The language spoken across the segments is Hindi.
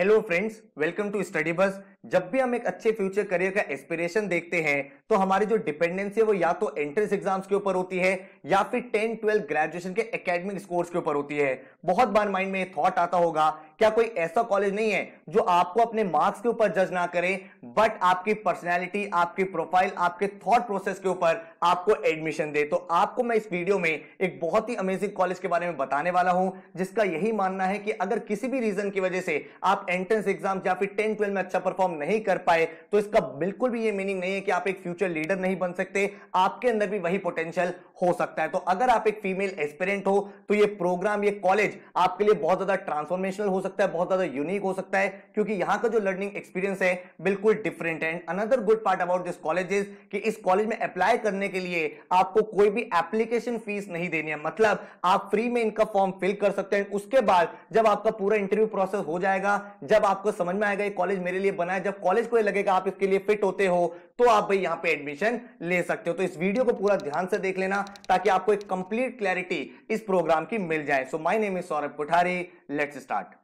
Hello friends, welcome to StudyBus. जब भी हम एक अच्छे फ्यूचर करियर का एस्पिरेशन देखते हैं तो हमारी जो डिपेंडेंसी है वो या तो एंट्रेंस एग्जाम्स के ऊपर होती है या फिर टेन ट्वेल्थ ग्रेजुएशन के एकेडमिक स्कोर्स के ऊपर होती है बहुत बार माइंड में थॉट आता होगा क्या कोई ऐसा कॉलेज नहीं है जो आपको अपने मार्क्स के ऊपर जज ना करे बट आपकी पर्सनैलिटी आपकी प्रोफाइल आपके थॉट प्रोसेस के ऊपर आपको एडमिशन दे तो आपको मैं इस वीडियो में एक बहुत ही अमेजिंग कॉलेज के बारे में बताने वाला हूं जिसका यही मानना है कि अगर किसी भी रीजन की वजह से आप एंट्रेंस एग्जाम या फिर टेन ट्वेल्व में अच्छा परफॉर्म नहीं कर पाए तो इसका बिल्कुल भी ये मीनिंग नहीं है कि आप एक फ्यूचर लीडर नहीं बन सकते आपके अंदर भी वही पोटेंशियल हो सकता है तो अगर आप एक फीमेल एस्पिरेंट हो तो ये प्रोग्राम ये कॉलेज आपके लिए बहुत ज्यादा ट्रांसफॉर्मेशनल हो सकता है बहुत ज्यादा यूनिक हो सकता है क्योंकि यहां का जो लर्निंग एक्सपीरियंस है बिल्कुल डिफरेंट है and another good part about this college is कि इस कॉलेज में अप्लाई करने के लिए आपको कोई भी एप्लीकेशन फीस नहीं देनी है मतलब आप फ्री में इनका फॉर्म फिल कर सकते हैं उसके बाद जब आपका पूरा इंटरव्यू प्रोसेस हो जाएगा जब आपको समझ में आएगा ये कॉलेज मेरे लिए बना है जब कॉलेज को लगेगा आप इसके लिए फिट होते हो तो आप भाई यहाँ पे एडमिशन ले सकते हो तो इस वीडियो को पूरा ध्यान से देख लेना ताकि आपको एक कंप्लीट क्लैरिटी इस प्रोग्राम की मिल जाए so my name is Saurabh Kothari let's start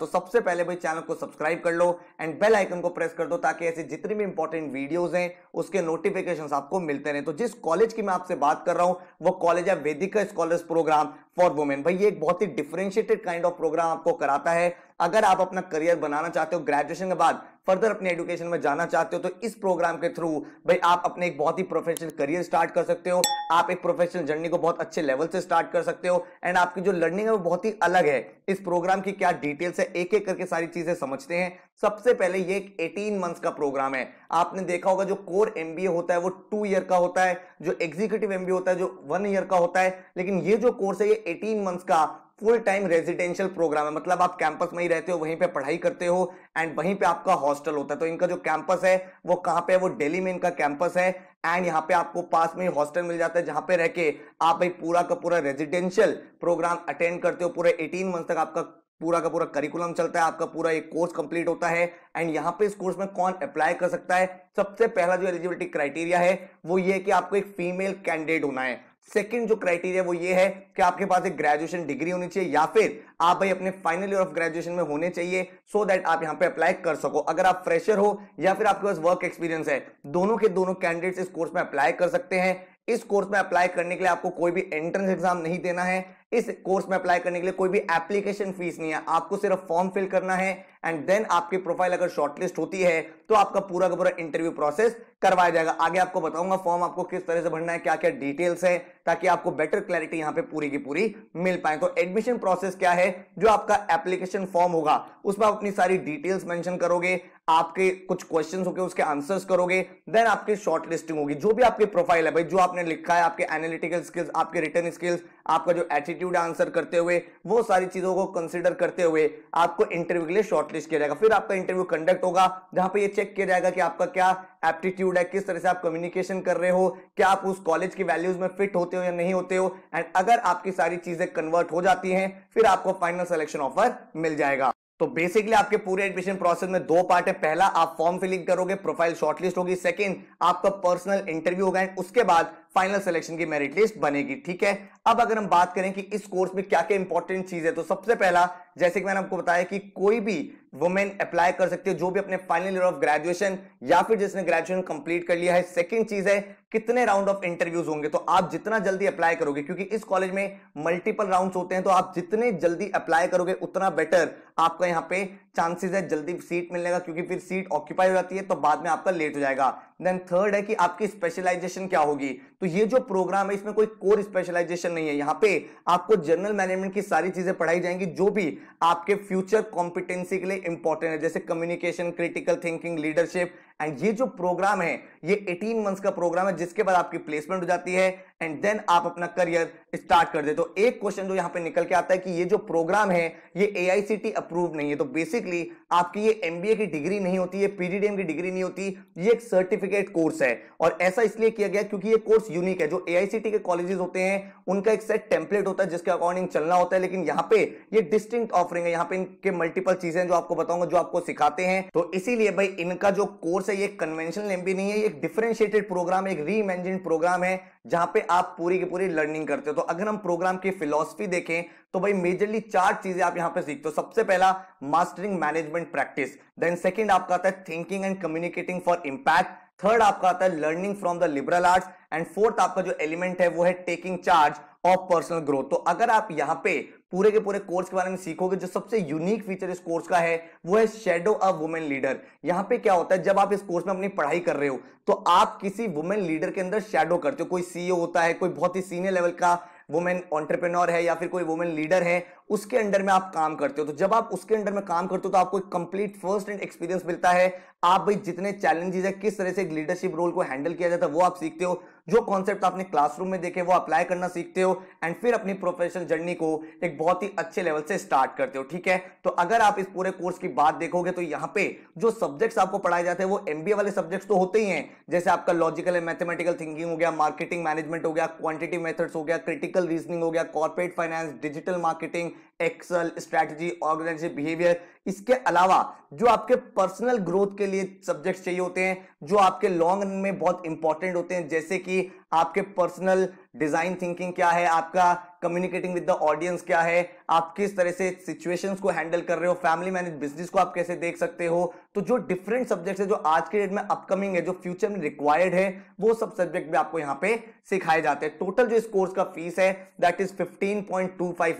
तो सबसे पहले भाई चैनल को सब्सक्राइब कर लो एंड बेल आइकन को प्रेस कर दो ताकि ऐसे जितनी भी इंपॉर्टेंट वीडियोस हैं उसके नोटिफिकेशन आपको मिलते रहे तो जिस कॉलेज की मैं आपसे बात कर रहा हूं वो कॉलेज है Vedica scholars programme for women भाई ये एक बहुत ही डिफरेंशिएटेड काइंड ऑफ प्रोग्राम आपको कराता है अगर आप अपना करियर बनाना चाहते हो ग्रेजुएशन के बाद फर्दर अपने एडुकेशन में जाना चाहते हो तो इस प्रोग्राम के थ्रू भाई आप अपने एक बहुत ही प्रोफेशनल करियर स्टार्ट कर सकते हो आप एक प्रोफेशनल जर्नी को बहुत अच्छे लेवल से स्टार्ट कर सकते हो एंड आपकी जो लर्निंग है वो बहुत ही अलग है इस प्रोग्राम की क्या डिटेल्स है एक एक करके सारी चीजें समझते हैं सबसे पहले ये एक 18 मंथ्स का प्रोग्राम है आपने देखा होगा जो कोर एमबीए होता है वो टू ईयर का होता है जो एग्जीक्यूटिव एमबीए होता है जो वन ईयर का होता है लेकिन ये जो कोर्स है ये 18 मंथ्स का फुल टाइम रेजिडेंशियल प्रोग्राम है मतलब आप कैंपस में ही रहते हो वहीं पे पढ़ाई करते हो एंड वहीं पे आपका हॉस्टल होता है तो इनका जो कैंपस है वो कहाँ पे है वो दिल्ली में इनका कैंपस है एंड यहाँ पे आपको पास में हॉस्टल मिल जाता है जहाँ पे रह के आप भाई पूरा का पूरा रेजिडेंशियल प्रोग्राम अटेंड करते हो पूरे एटीन मंथ तक आपका पूरा का पूरा करिकुलम चलता है आपका पूरा एक कोर्स कंप्लीट होता है एंड यहाँ पे इस कोर्स में कौन अप्लाई कर सकता है सबसे पहला जो एलिजिबिलिटी क्राइटेरिया है वो ये कि आपको एक फीमेल कैंडिडेट होना है सेकेंड जो क्राइटेरिया वो ये है कि आपके पास एक ग्रेजुएशन डिग्री होनी चाहिए या फिर आप भाई अपने फाइनल ईयर ऑफ ग्रेजुएशन में होने चाहिए सो so दैट आप यहाँ पे अप्लाई कर सको अगर आप फ्रेशर हो या फिर आपके पास वर्क एक्सपीरियंस है दोनों के दोनों कैंडिडेट्स इस कोर्स में अप्लाई कर सकते हैं इस कोर्स में अप्लाई करने के लिए आपको कोई भी एंट्रेंस एग्जाम नहीं देना है इस कोर्स में अप्लाई करने के लिए कोई भी एप्लीकेशन फीस नहीं है आपको सिर्फ फॉर्म फिल करना है एंड देन आपकी प्रोफाइल अगर शॉर्टलिस्ट होती है तो आपका पूरा का पूरा इंटरव्यू प्रोसेस करवाया जाएगा आगे आपको बताऊंगा फॉर्म आपको किस तरह से भरना है क्या क्या डिटेल्स है ताकि आपको बेटर क्लैरिटी यहाँ पे पूरी की पूरी मिल पाए तो एडमिशन प्रोसेस क्या है जो आपका एप्लीकेशन फॉर्म होगा उसमें आप अपनी सारी डिटेल्स मेंशन करोगे आपके कुछ क्वेश्चंस होंगे उसके आंसर्स करोगे देन आपकी शॉर्ट लिस्टिंग होगी जो भी आपकी प्रोफाइल है भाई जो आपने लिखा है आपके एनालिटिकल स्किल्स आपके रिटर्न स्किल्स आपका जो एटीट्यूड आंसर करते हुए वो सारी चीजों को कंसिडर करते हुए आपको इंटरव्यू के लिए शॉर्ट लिस्ट किया जाएगा फिर आपका इंटरव्यू कंडक्ट होगा जहां पे ये चेक किया जाएगा कि आपका क्या एप्टीट्यूड है किस तरह से आप कम्युनिकेशन कर रहे हो क्या आप उस कॉलेज की वैल्यूज में फिट होते हो या नहीं होते हो एंड अगर आपकी सारी चीजें कन्वर्ट हो जाती हैं फिर आपको फाइनल सिलेक्शन ऑफर मिल जाएगा तो बेसिकली आपके पूरे एडमिशन प्रोसेस में दो पार्ट है पहला आप फॉर्म फिलिंग करोगे प्रोफाइल शॉर्टलिस्ट होगी सेकंड आपका पर्सनल इंटरव्यू होगा उसके बाद फाइनल सिलेक्शन की मेरिट लिस्ट बनेगी ठीक है अब अगर हम बात करें कि इस कोर्स में क्या क्या इंपॉर्टेंट चीज है तो सबसे पहला जैसे कि मैंने आपको बताया कि कोई भी वुमेन अप्लाई कर सकती है जो भी अपने फाइनल ईयर ऑफ ग्रेजुएशन या फिर जिसने ग्रेजुएशन कंप्लीट कर लिया है सेकंड चीज है कितने राउंड ऑफ इंटरव्यूज होंगे तो आप जितना जल्दी अप्लाई करोगे क्योंकि इस कॉलेज में मल्टीपल राउंड होते हैं तो आप जितने जल्दी अप्लाई करोगे उतना बेटर आपका यहाँ पे चांसेस है जल्दी सीट मिलने क्योंकि फिर सीट ऑक्यूपाई हो जाती है तो बाद में आपका लेट हो जाएगा देन थर्ड है कि आपकी स्पेशलाइजेशन क्या होगी तो ये जो प्रोग्राम है इसमें कोई कोर स्पेशलाइजेशन नहीं है यहाँ पे आपको जनरल मैनेजमेंट की सारी चीजें पढ़ाई जाएंगी जो भी आपके फ्यूचर कॉम्पिटेंसी के लिए इंपॉर्टेंट है जैसे communication critical thinking leadership and ये जो प्रोग्राम है ये 18 मंथ्स का प्रोग्राम है जिसके बाद आपकी प्लेसमेंट हो जाती है एंड देन आप अपना करियर स्टार्ट कर दे तो एक क्वेश्चन जो यहाँ पे निकल के आता है कि ये जो प्रोग्राम है ये ए अप्रूव नहीं है तो बेसिकली आपकी ये एम की डिग्री नहीं होती है पीडीडीएम की डिग्री नहीं होती ये एक सर्टिफिकेट कोर्स है और ऐसा इसलिए किया गया क्योंकि ये कोर्स यूनिक है जो ए के कॉलेजेस होते हैं उनका एक सेट टेम्पलेट होता है जिसके अकॉर्डिंग चलना होता है लेकिन यहाँ पे ये डिस्टिंग ऑफरिंग है यहाँ पे इनके मल्टीपल चीजें जो आपको बताऊंगा जो आपको सिखाते हैं तो इसीलिए भाई इनका जो कोर्स से ये कन्वेंशनल एमपी नहीं है ये एक डिफरेंशिएटेड प्रोग्राम एक री प्रोग्राम है जहां पे आप पूरी की पूरी लर्निंग करते हो तो अगर हम प्रोग्राम की फिलोसफी देखें तो भाई मेजरली चार चीजें आप यहां पे सीखते हो सबसे पहला mastering management practice then second आपका आता है thinking and communicating for impact third आपका आता है learning from the liberal arts and fourth आपका जो एलिमेंट है वो है taking charge of personal growth तो अगर आप यहां पे पूरे के पूरे कोर्स के बारे में सीखोगे जो सबसे यूनिक फीचर इस कोर्स का है वो है शेडो अ वुमेन लीडर यहाँ पे क्या होता है जब आप इस कोर्स में अपनी पढ़ाई कर रहे हो तो आप किसी वुमेन लीडर के अंदर शेडो करते हो कोई सीईओ e होता है कोई बहुत ही सीनियर लेवल का वुमेन ऑन्टरप्रेनोर है या फिर कोई वुमेन लीडर है उसके अंडर में आप काम करते हो तो जब आप उसके अंडर में काम करते हो तो आपको एक कंप्लीट फर्स्ट एंड एक्सपीरियंस मिलता है आप भाई जितने चैलेंजेस है किस तरह से लीडरशिप रोल को हैंडल किया जाता है वो आप सीखते हो जो कॉन्सेप्ट आपने क्लासरूम में देखे वो अप्लाई करना सीखते हो एंड फिर अपनी प्रोफेशनल जर्नी को एक बहुत ही अच्छे लेवल से स्टार्ट करते हो ठीक है तो अगर आप इस पूरे कोर्स की बात देखोगे तो यहाँ पे जो सब्जेक्ट्स आपको पढ़ाए जाते हैं वो एम वाले सब्जेक्ट्स तो होते ही हैं जैसे आपका लॉजिकल एंड मैथमेटिकल थिंकिंग हो गया मार्केटिंग मैनेजमेंट हो गया क्वान्टिटी मेथड्स हो गया क्रिटिकल रीजनिंग हो गया corporate finance digital marketing excel strategy organisation behaviour इसके अलावा जो आपके पर्सनल ग्रोथ के लिए सब्जेक्ट्स चाहिए होते हैं जो आपके लॉन्ग रन में बहुत इंपॉर्टेंट होते हैं जैसे कि कि आपके पर्सनल डिजाइन थिंकिंग क्या है आपका कम्युनिकेटिंग विद द ऑडियंस क्या है आप किस तरह से सिचुएशंस को हैंडल कर रहे हो फैमिली मैनेज बिजनेस को आप कैसे देख सकते हो तो जो डिफरेंट सब्जेक्ट्स है जो आज के डेट में अपकमिंग है जो फ्यूचर में रिक्वायर्ड है वो सब सब्जेक्ट भी आपको यहाँ पे सिखाए जाते हैं टोटल जो इस कोर्स का फीस है that is fifteen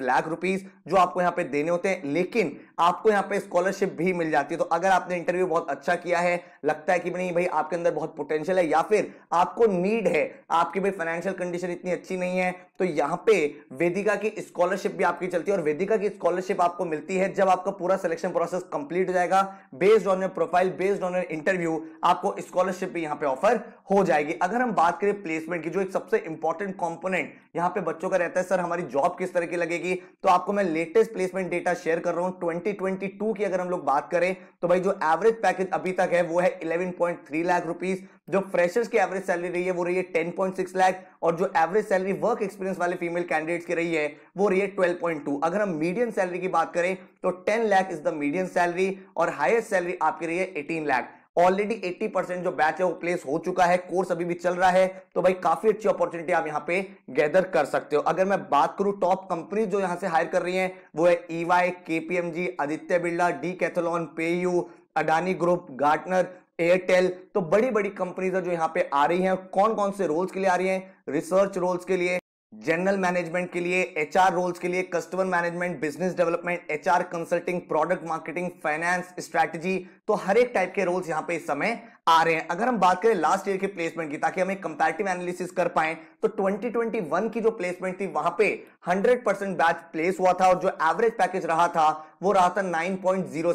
lakh rupees जो आपको यहाँ पे देने होते हैं लेकिन आपको यहाँ पे स्कॉलरशिप भी मिल जाती है तो अगर आपने इंटरव्यू बहुत अच्छा किया है लगता है कि नहीं भाई आपके अंदर बहुत पोटेंशियल है या फिर आपको नीड है आपकी भाई फाइनेंशियल कंडीशन इतनी अच्छी नहीं है तो यहाँ पे वेदिका की स्कॉलरशिप भी आपकी चलती है और वेदिका की स्कॉलरशिप आपको मिलती है जब आपका पूरा सिलेक्शन प्रोसेस कंप्लीट हो जाएगा based on your profile based on your interview आपको स्कॉलरशिप भी यहाँ पे ऑफर हो जाएगी अगर हम बात करें प्लेसमेंट की जो एक सबसे इंपॉर्टेंट कॉम्पोनेंट यहाँ पे बच्चों का रहता है सर हमारी जॉब किस तरह की लगेगी तो आपको मैं लेटेस्ट प्लेसमेंट डेटा शेयर कर रहा हूँ ट्वेंटी की अगर हम लोग बात करें तो भाई जो एवरेज पैकेज अभी तक है वो है 11.3 लाख रुपीज जो फ्रेशर्स की एवरेज सैलरी रही है वो रही है टेन पॉइंट सिक्स लैख और जो एवरेज सैलरी वर्क एक्सपीरियंस वाले फीमेल कैंडिडेट्स की रही है वो रही है ट्वेल्व पॉइंट टू अगर हम मीडियम सैलरी की बात करें तो ten lakh is the medium salary और हाइस्ट सैलरी आपकी रही है एटीन लैख ऑलरेडी 80 परसेंट जो बैच है वो प्लेस हो चुका है कोर्स अभी भी चल रहा है तो भाई काफी अच्छी अपॉर्चुनिटी आप यहाँ पे गैदर कर सकते हो अगर मैं बात करूं टॉप कंपनी जो यहाँ से हायर कर रही हैं वो है EY KPMG Aditya Birla Decathlon PayU Adani group Gartner Airtel तो बड़ी बड़ी कंपनीज जो यहाँ पे आ रही हैं कौन कौन से रोल्स के लिए आ रही हैं रिसर्च रोल्स के लिए जनरल मैनेजमेंट के लिए एचआर रोल्स के लिए customer management business development HR consulting product marketing finance strategy तो हर एक टाइप के रोल्स यहाँ पे इस समय आ रहे हैं अगर हम बात करें लास्ट ईयर के प्लेसमेंट की ताकि हमें कंपेरेटिव एनालिसिस कर पाए तो 2021 की जो प्लेसमेंट थी वहां पे 100 परसेंट बैच प्लेस हुआ था और जो एवरेज पैकेज रहा था वो रहा था 9.07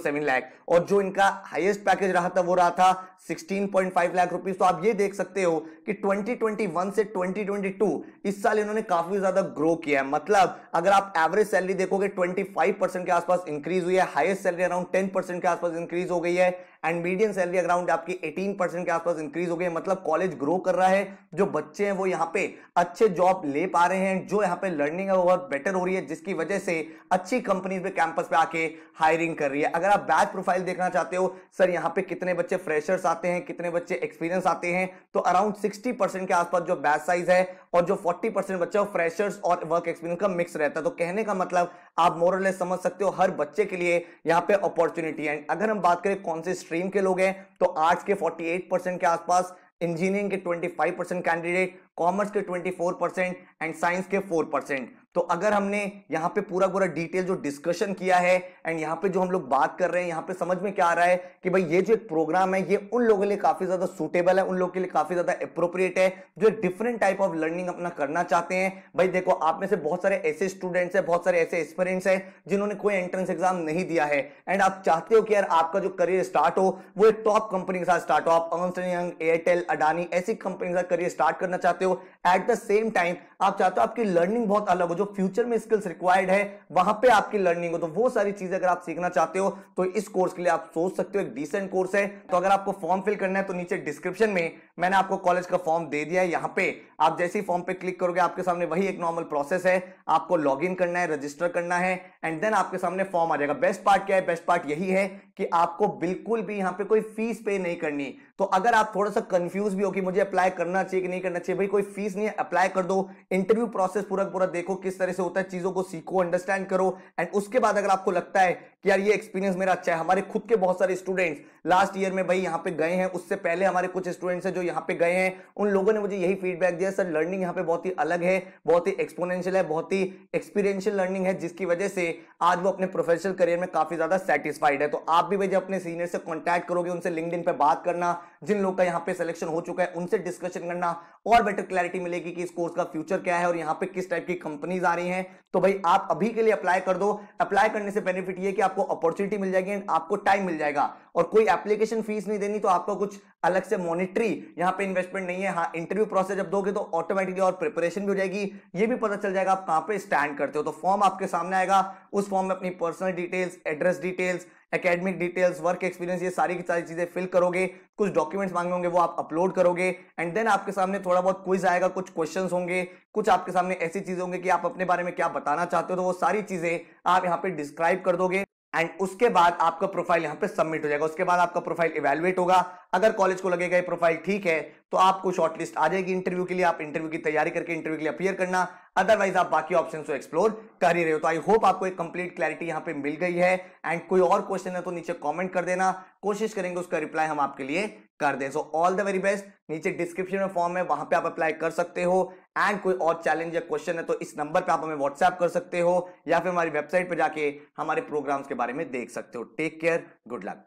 पॉइंट लाख और जो इनका हाईएस्ट पैकेज रहा था वो रहा था 16.5 लाख रुपीस तो आप ये देख सकते हो कि 2021 से 2022 इस साल इन्होंने काफी ज्यादा ग्रो किया है मतलब अगर आप एवरेज सैलरी देखोगे 25 परसेंट के आसपास इंक्रीज हुई है हाईएस्ट सैलरी अराउंड 10 परसेंट के आसपास इंक्रीज हो गई है एंड मीडियम सैलरी अराउंड आपकी एटीन परसेंट के आसपास इंक्रीज हो गई मतलब कॉलेज ग्रो कर रहा है जो बच्चे हैं वो यहाँ पे अच्छे जॉब ले पा रहे हैं जो यहाँ पे लर्निंग है वो बहुत बेटर हो रही है जिसकी वजह से अच्छी कंपनीज पे कैंपस पे आके हायरिंग कर रही है अगर आप बैच प्रोफाइल देखना चाहते हो सर यहाँ पे कितने बच्चे फ्रेशर्स आते हैं कितने बच्चे एक्सपीरियंस आते हैं तो अराउंड सिक्सटी के आसपास जो बैच साइज है और जो फोर्टी परसेंट बच्चा फ्रेशर्स और वर्क एक्सपीरियंस का मिक्स रहता है तो कहने का मतलब आप मोरल समझ सकते हो हर बच्चे के लिए यहाँ पे अपॉर्चुनिटी है अगर हम बात करें कौन से स्ट्रीम के लोग हैं तो आर्ट्स के 48 परसेंट के आसपास इंजीनियरिंग के 25 परसेंट कैंडिडेट कॉमर्स के 24 परसेंट एंड साइंस के 4 परसेंट तो अगर हमने यहाँ पे पूरा पूरा डिटेल जो डिस्कशन किया है एंड यहाँ पे जो हम लोग बात कर रहे हैं यहाँ पे समझ में क्या आ रहा है कि भाई ये जो एक प्रोग्राम है ये उन लोगों के लिए काफी ज्यादा सुटेबल है उन लोगों के लिए काफी ज्यादा अप्रोप्रिएट है जो डिफरेंट टाइप ऑफ लर्निंग अपना करना चाहते हैं भाई देखो आप में से बहुत सारे ऐसे स्टूडेंट्स हैं बहुत सारे ऐसे एक्सपेरेंट्स हैं जिन्होंने कोई एंट्रेंस एग्जाम नहीं दिया है एंड आप चाहते हो कि यार आपका जो करियर स्टार्ट हो वो एक टॉप कंपनी के साथ स्टार्ट हो आप अर्नस्ट यंग एयरटेल अडानी ऐसी कंपनी के साथ करियर स्टार्ट करना चाहते हो एट द सेम टाइम आप चाहते हो आपकी लर्निंग बहुत अलग हो जो फ्यूचर में स्किल्स रिक्वायर्ड है वहां पे आपकी लर्निंग हो तो वो सारी चीजें अगर आप सीखना चाहते हो तो इस कोर्स के लिए आप सोच सकते हो एक डिसेंट कोर्स है तो अगर आपको फॉर्म फिल करना है तो नीचे डिस्क्रिप्शन में मैंने आपको कॉलेज का फॉर्म दे दिया है यहाँ पे आप जैसे ही फॉर्म पे क्लिक करोगे आपके सामने वही एक नॉर्मल प्रोसेस है आपको लॉग करना है रजिस्टर करना है एंड देन आपके सामने फॉर्म आ जाएगा बेस्ट पार्ट क्या है बेस्ट पार्ट यही है कि आपको बिल्कुल भी यहाँ पे कोई फीस पे नहीं करनी तो अगर आप थोड़ा सा कंफ्यूज भी हो कि मुझे अप्लाई करना चाहिए कि नहीं करना चाहिए भाई कोई फीस नहीं है अप्लाई कर दो इंटरव्यू प्रोसेस पूरा पूरा देखो किस तरह से होता है चीजों को सीखो अंडरस्टैंड करो एंड उसके बाद अगर आपको लगता है कि यार ये एक्सपीरियंस मेरा अच्छा है हमारे खुद के बहुत सारे स्टूडेंट्स लास्ट ईयर में भाई यहाँ पे गए हैं उससे पहले हमारे कुछ स्टूडेंट्स है जो यहाँ पे गए हैं उन लोगों ने मुझे यही फीडबैक दिया सर लर्निंग यहाँ पे बहुत ही अलग है बहुत ही एक्सपोनेंशियल है बहुत ही एक्सपीरियंशियल लर्निंग है जिसकी वजह से आज वो अपने प्रोफेशनल करियर में काफी ज्यादा सेटिस्फाइड है तो आप भी भाई जब अपने सीनियर से कॉन्टैक्ट करोगे उनसे लिंकड पे बात करना जिन लोग का यहाँ पे सिलेक्शन हो चुका है उनसे डिस्कशन करना और बेटर क्लैरिटी मिलेगी कि इस कोर्स का फ्यूचर क्या है और यहाँ पे किस टाइप की कंपनीज आ रही है तो भाई आप अभी के लिए अप्लाई कर दो अप्लाई करने से बेनिफिट ये कि आपको अपॉर्चुनिटी मिल जाएगी एंड आपको टाइम मिल जाएगा और कोई एप्लीकेशन फीस नहीं देनी तो आपका कुछ अलग से मॉनिटरी यहाँ पे इन्वेस्टमेंट नहीं है हाँ इंटरव्यू प्रोसेस जब दोगे तो ऑटोमेटिकली और प्रिपरेशन भी हो जाएगी ये भी पता चल जाएगा आप कहाँ पे स्टैंड करते हो तो फॉर्म आपके सामने आएगा उस फॉर्म में अपनी personal details address details academic details work experience ये सारी की सारी चीजें फिल करोगे कुछ डॉक्यूमेंट्स मांगे होंगे वो आप अपलोड करोगे एंड देन आपके सामने थोड़ा बहुत क्विज आएगा कुछ क्वेश्चंस होंगे कुछ आपके सामने ऐसी चीजें होंगे कि आप अपने बारे में क्या बताना चाहते हो तो वो सारी चीजें आप यहाँ पे डिस्क्राइब कर दोगे एंड उसके बाद आपका प्रोफाइल यहां पे सबमिट हो जाएगा उसके बाद आपका प्रोफाइल इवेलुएट होगा अगर कॉलेज को लगेगा ये प्रोफाइल ठीक है तो आपको शॉर्टलिस्ट आ जाएगी इंटरव्यू के लिए आप इंटरव्यू की तैयारी करके इंटरव्यू के लिए अपियर करना अदरवाइज आप बाकी ऑप्शन को एक्सप्लोर कर ही रहे हो तो आई होप आपको एक कंप्लीट क्लैरिटी यहां पर मिल गई है एंड कोई और क्वेश्चन है तो नीचे कॉमेंट कर देना कोशिश करेंगे उसका रिप्लाई हम आपके लिए कर दें so all the very best नीचे डिस्क्रिप्शन में फॉर्म है वहां पर आप अप्लाई कर सकते हो एंड कोई और चैलेंज या क्वेश्चन है तो इस नंबर पे आप हमें व्हाट्सएप कर सकते हो या फिर हमारी वेबसाइट पर जाके हमारे प्रोग्राम्स के बारे में देख सकते हो टेक केयर गुड लक